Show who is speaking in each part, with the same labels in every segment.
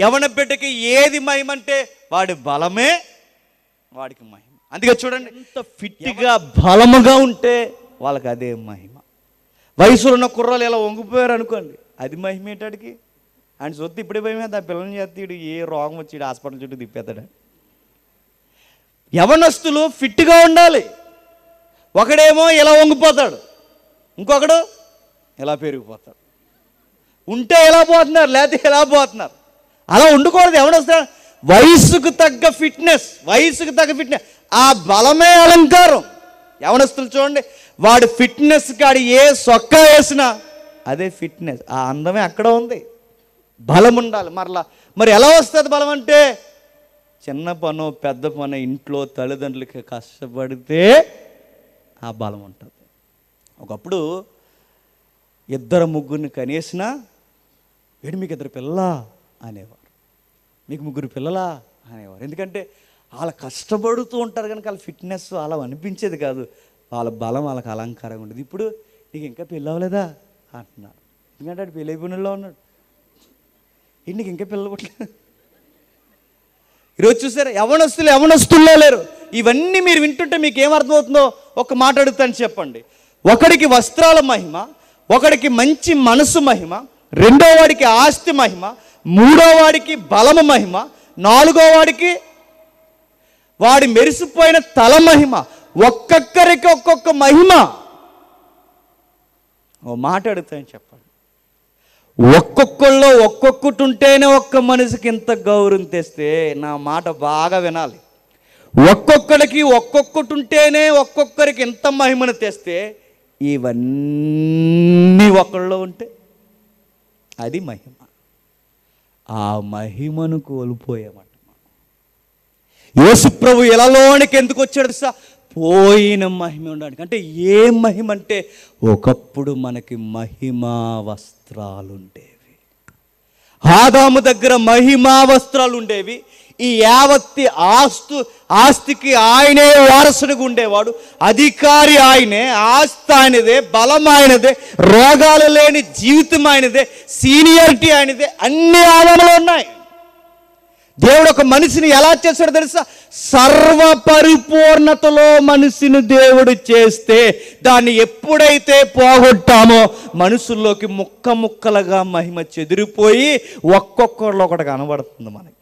Speaker 1: యవన బిడ్డకి ఏది మహిమంటే వాడి బలమే వాడికి మహిమ అందుకే చూడండి ఎంత ఫిట్గా బలముగా ఉంటే వాళ్ళకి అదే మహిమ వయసులో ఉన్న కుర్రాలు ఇలా వంగిపోయారు అనుకోండి అది మహిమ ఏంటాడికి ఆయన చూస్తే ఇప్పుడే భయమే ఆ పిల్లల్ని చేస్తాడు ఏ రోగం వచ్చి హాస్పిటల్ చుట్టూ తిప్పేతాడు యవనస్తులు ఫిట్గా ఉండాలి ఒకడేమో ఇలా వంగిపోతాడు ఇంకొకడు ఇలా పెరిగిపోతాడు ఉంటే ఎలా పోతున్నారు లేకపోతే ఎలా పోతున్నారు అలా ఉండకూడదు ఎవడొస్తా వయసుకు తగ్గ ఫిట్నెస్ వయసుకు తగ్గ ఫిట్నెస్ ఆ బలమే అలంకారం ఎవనస్తులు చూడండి వాడు ఫిట్నెస్ కాడి ఏ సొక్క వేసినా అదే ఫిట్నెస్ ఆ అందమే అక్కడ ఉంది బలం ఉండాలి మరలా మరి ఎలా వస్తుంది బలం అంటే చిన్న పనో పెద్ద పనో ఇంట్లో తల్లిదండ్రులకి కష్టపడితే ఆ బలం ఉంటుంది ఒకప్పుడు ఇద్దరు ముగ్గురిని కనేసినా ఏడు మీకు ఇద్దరు పిల్ల అనేవా మీకు ముగ్గురు పిల్లలా అనేవారు ఎందుకంటే వాళ్ళు కష్టపడుతూ ఉంటారు కనుక వాళ్ళ ఫిట్నెస్ అలా అనిపించేది కాదు వాళ్ళ బలం వాళ్ళకి అలంకారంగా ఉండేది ఇప్పుడు నీకు ఇంకా పెళ్ళి అవ్వలేదా అంటున్నాడు ఎందుకంటే ఆడు పెళ్ళి అయిపోయినలో ఉన్నాడు ఏంటి నీకు ఇంకా పిల్లలు పుట్టలేదు ఈరోజు చూసారా యవనస్తులు యవనస్తుల్లో లేరు ఇవన్నీ మీరు వింటుంటే మీకు ఏమర్థమవుతుందో ఒక మాట అడుగుతాను చెప్పండి ఒకడికి వస్త్రాల మహిమ ఒకడికి మంచి మనసు మహిమ రెండో వాడికి ఆస్తి మహిమ మూడో వాడికి బలము మహిమ నాలుగో వాడికి వాడి మెరిసిపోయిన తల మహిమ ఒక్కొక్కరికి ఒక్కొక్క మహిమ ఓ మాట అడుగుతాయని చెప్పండి ఒక్కొక్కళ్ళు ఒక్కొక్కటి ఉంటేనే ఒక్క మనిషికి ఇంత గౌరవం తెస్తే నా మాట బాగా వినాలి ఒక్కొక్కడికి ఒక్కొక్కటి ఉంటేనే ఒక్కొక్కరికి ఇంత మహిమను తెస్తే ఇవన్నీ ఒకళ్ళు ఉంటే అది మహిమ ఆ మహిమను కోల్పోయామట యేసుప్రభు ఎలాలోనికి ఎందుకు వచ్చాడు సార్ పోయిన మహిమ ఉండడానికి అంటే ఏ మహిమ అంటే ఒకప్పుడు మనకి మహిమా వస్త్రాలుంటే ఆదాము దగ్గర మహిమా వస్త్రాలు ఉండేవి ఈ యావత్తి ఆస్తు ఆస్తికి ఆయనే వారసుడిగా ఉండేవాడు అధికారి ఆయనే ఆస్తి ఆయనదే బలం ఆయనదే రోగాలు లేని జీవితం ఆయనదే సీనియారిటీ ఆయనదే అన్ని ఆదాములు ఉన్నాయి దేవుడు ఒక మనిషిని ఎలా చేశాడో తెలుసా సర్వ పరిపూర్ణతలో మనిషిని దేవుడు చేస్తే దాన్ని ఎప్పుడైతే పోగొట్టామో మనుషుల్లోకి ముక్క ముక్కలుగా మహిమ చెదిరిపోయి ఒక్కొక్కళ్ళు ఒకటి కనబడుతుంది మనకి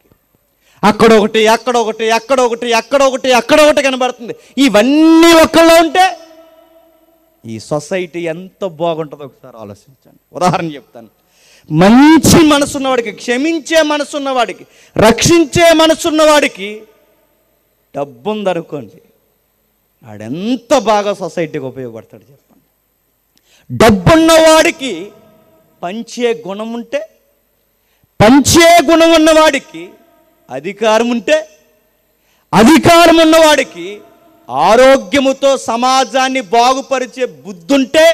Speaker 1: అక్కడొకటి అక్కడొకటి అక్కడొకటి అక్కడొకటి అక్కడొకటి కనబడుతుంది ఇవన్నీ ఒక్కళ్ళు ఉంటే ఈ సొసైటీ ఎంత బాగుంటుందో ఒకసారి ఆలోచించండి ఉదాహరణ చెప్తాను మంచి మనసున్నవాడికి క్షమించే మనసున్నవాడికి రక్షించే ఉన్నవాడికి డబ్బు ఉందనుకోండి ఆడెంత బాగా సొసైటీకి ఉపయోగపడతాడు చెప్పండి డబ్బున్నవాడికి పంచే గుణం ఉంటే పంచే గుణం ఉన్నవాడికి అధికారం ఉంటే అధికారం ఉన్నవాడికి ఆరోగ్యముతో సమాజాన్ని బాగుపరిచే బుద్ధుంటే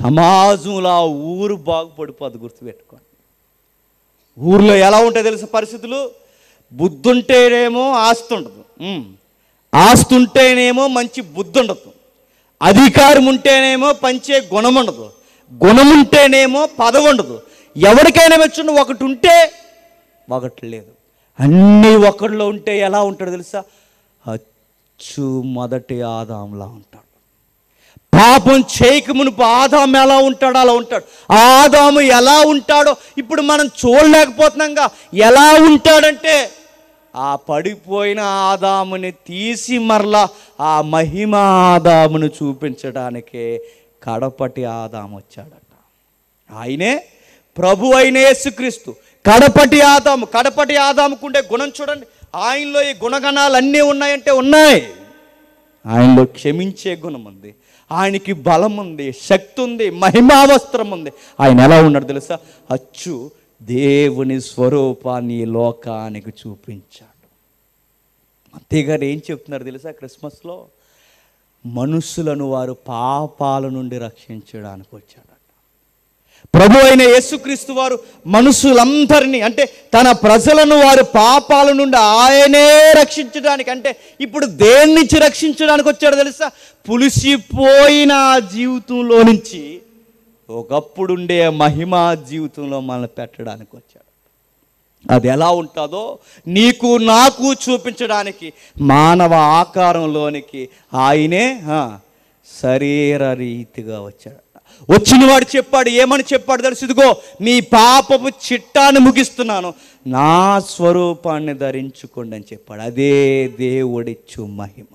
Speaker 1: సమాజంలో ఊరు బాగుపడిపోదు గుర్తుపెట్టుకోండి ఊర్లో ఎలా ఉంటాయి తెలుసు పరిస్థితులు బుద్ధి ఉంటేనేమో ఆస్తి ఉండదు ఆస్తి ఉంటేనేమో మంచి బుద్ధి ఉండదు అధికారం ఉంటేనేమో పంచే గుణం ఉండదు గుణం ఉంటేనేమో పదవి ఉండదు ఎవరికైనా మెచ్చుండి ఒకటి ఉంటే ఒకటి లేదు అన్నీ ఒకళ్ళు ఉంటే ఎలా ఉంటాడు తెలుసా అచ్చు మొదటి ఆదాంలా ఉంటాడు పాపం చేయక మునుపు ఆదాము ఎలా ఉంటాడో అలా ఉంటాడు ఆదాము ఎలా ఉంటాడో ఇప్పుడు మనం చూడలేకపోతున్నాంగా ఎలా ఉంటాడంటే ఆ పడిపోయిన ఆదాముని తీసి మరలా ఆ మహిమ ఆదామును చూపించడానికే కడపటి ఆదాము వచ్చాడట ఆయనే ప్రభు అయిన యేసుక్రీస్తు కడపటి ఆదాము కడపటి ఆదాముకుండే గుణం చూడండి ఆయనలో ఈ గుణగణాలు అన్నీ ఉన్నాయంటే ఉన్నాయి ఆయనలో క్షమించే గుణం ఉంది ఆయనకి బలం ఉంది శక్తి ఉంది మహిమావస్త్రం ఉంది ఆయన ఎలా ఉన్నాడు తెలుసా అచ్చు దేవుని స్వరూపాన్ని లోకానికి చూపించాడు అంతేగారు ఏం చెప్తున్నారు తెలుసా క్రిస్మస్లో మనుషులను వారు పాపాల నుండి రక్షించడానికి వచ్చాడు ప్రభు అయిన యేసుక్రీస్తు వారు మనుషులందరినీ అంటే తన ప్రజలను వారి పాపాల నుండి ఆయనే రక్షించడానికి అంటే ఇప్పుడు దేని నుంచి రక్షించడానికి వచ్చాడు తెలుసా పులిసిపోయిన జీవితంలో నుంచి ఒకప్పుడుండే మహిమ జీవితంలో మనల్ని పెట్టడానికి వచ్చాడు అది ఎలా ఉంటుందో నీకు నాకు చూపించడానికి మానవ ఆకారంలోనికి ఆయనే శరీర రీతిగా వచ్చాడు వచ్చినవాడు చెప్పాడు ఏమని చెప్పాడు తెలుసు ఇదిగో మీ పాపపు చిట్టాన్ని ముగిస్తున్నాను నా స్వరూపాన్ని ధరించుకోండి అని చెప్పాడు అదే దేవుడిచ్చు మహిమ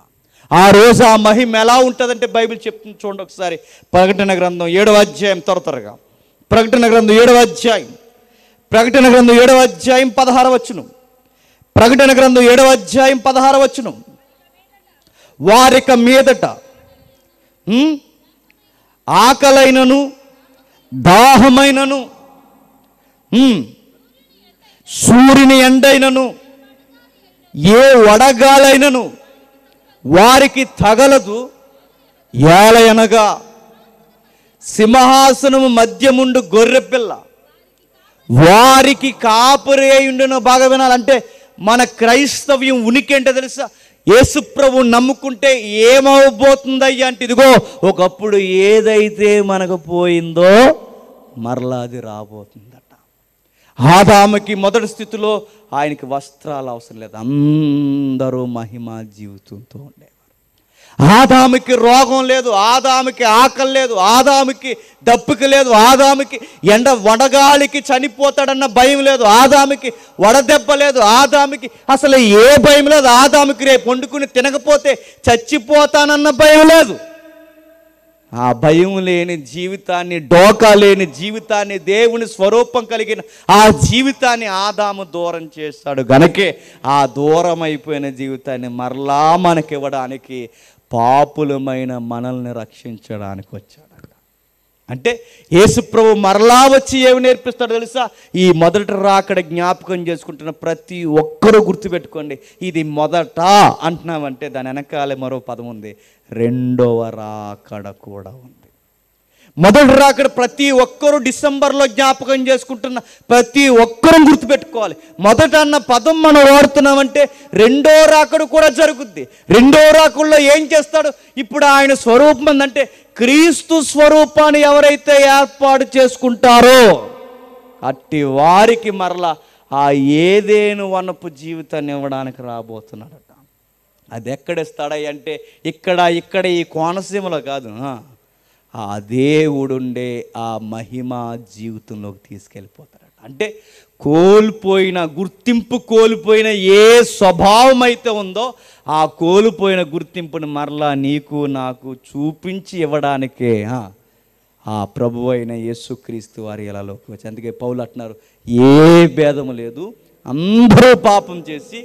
Speaker 1: ఆ రోజు ఆ మహిమ ఎలా ఉంటుందంటే బైబిల్ చెప్తుంది చూడండి ఒకసారి ప్రకటన గ్రంథం ఏడవ అధ్యాయం త్వర త్వరగా ప్రకటన గ్రంథం ఏడవ అధ్యాయం ప్రకటన గ్రంథం ఏడవ అధ్యాయం పదహార వచ్చును ప్రకటన గ్రంథం ఏడవ అధ్యాయం పదహార వచ్చును వారిక మీదట ఆకలైనను దాహమైనను సూర్యుని ఎండైనను ఏ వడగాలైనను వారికి తగలదు ఏలయనగా సింహాసనము మధ్యముండు గొర్రెపిల్ల వారికి కాపురేయుండును బాగా వినాలంటే మన క్రైస్తవ్యం ఉనికి అంటే తెలుసా యేసుప్రభు నమ్ముకుంటే ఏమవబోతుందయ్యా అంటే ఇదిగో ఒకప్పుడు ఏదైతే మనకు పోయిందో మరలా అది రాబోతుందట ఆదామకి మొదటి స్థితిలో ఆయనకి వస్త్రాలు అవసరం లేదు అందరూ మహిమ జీవితంతో ఉండేది ఆదాముకి రోగం లేదు ఆదాముకి ఆకలి లేదు ఆదాముకి దప్పిక లేదు ఆదాముకి ఎండ వడగాలికి చనిపోతాడన్న భయం లేదు ఆదాముకి వడదెబ్బ లేదు ఆదాముకి అసలు ఏ భయం లేదు ఆదాముకి రేపు వండుకుని తినకపోతే చచ్చిపోతానన్న భయం లేదు ఆ భయం లేని జీవితాన్ని డోకా లేని జీవితాన్ని దేవుని స్వరూపం కలిగిన ఆ జీవితాన్ని ఆదాము దూరం చేస్తాడు గనకే ఆ దూరం అయిపోయిన జీవితాన్ని మరలా మనకివ్వడానికి పాపులమైన మనల్ని రక్షించడానికి వచ్చాడు అంటే యేసుప్రభు మరలా వచ్చి ఏమి నేర్పిస్తాడో తెలుసా ఈ మొదట రాకడ జ్ఞాపకం చేసుకుంటున్న ప్రతి ఒక్కరూ గుర్తుపెట్టుకోండి ఇది మొదట అంటున్నామంటే దాని వెనకాలే మరో పదం ఉంది రెండవ రాకడ కూడా ఉంది మొదటి రాకడ ప్రతి ఒక్కరూ డిసెంబర్లో జ్ఞాపకం చేసుకుంటున్న ప్రతి ఒక్కరూ గుర్తుపెట్టుకోవాలి మొదట అన్న పదం మనం వాడుతున్నామంటే రెండో రాకడు కూడా జరుగుద్ది రెండో రాకుల్లో ఏం చేస్తాడు ఇప్పుడు ఆయన స్వరూపం ఏంటంటే క్రీస్తు స్వరూపాన్ని ఎవరైతే ఏర్పాటు చేసుకుంటారో అట్టి వారికి మరలా ఆ ఏదేను వనపు జీవితాన్ని ఇవ్వడానికి రాబోతున్నాడట అది ఎక్కడిస్తాడా అంటే ఇక్కడ ఇక్కడ ఈ కోనసీమలో కాదు ఆ దేవుడుండే ఆ మహిమ జీవితంలోకి తీసుకెళ్ళిపోతాడు అంటే కోల్పోయిన గుర్తింపు కోల్పోయిన ఏ స్వభావం అయితే ఉందో ఆ కోల్పోయిన గుర్తింపును మరలా నీకు నాకు చూపించి ఇవ్వడానికే ఆ ప్రభు అయిన యేసుక్రీస్తు వారి ఇలాలోకి వచ్చి అందుకే పౌలు అంటున్నారు ఏ భేదము లేదు అందరూ పాపం చేసి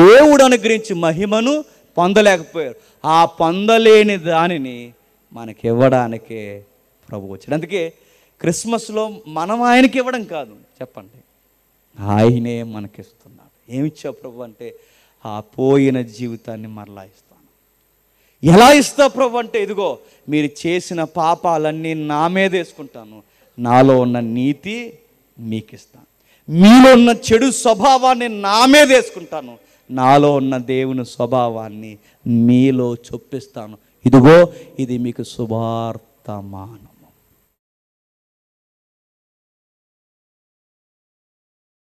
Speaker 1: దేవుడు అనుగ్రహించి మహిమను పొందలేకపోయారు ఆ పొందలేని దానిని మనకి ఇవ్వడానికి ప్రభు వచ్చాడు అందుకే క్రిస్మస్లో మనం ఆయనకి ఇవ్వడం కాదు చెప్పండి ఆయనే మనకిస్తున్నాడు ఏమిచ్చా ప్రభు అంటే ఆ పోయిన జీవితాన్ని మరలా ఇస్తాను ఎలా ఇస్తా ప్రభు అంటే ఇదిగో మీరు చేసిన పాపాలన్నీ నా మీద వేసుకుంటాను నాలో ఉన్న నీతి మీకు ఇస్తాను మీలో ఉన్న చెడు స్వభావాన్ని నా మీద వేసుకుంటాను నాలో ఉన్న దేవుని స్వభావాన్ని మీలో చొప్పిస్తాను ఇదిగో ఇది మీకు శుభార్తమానం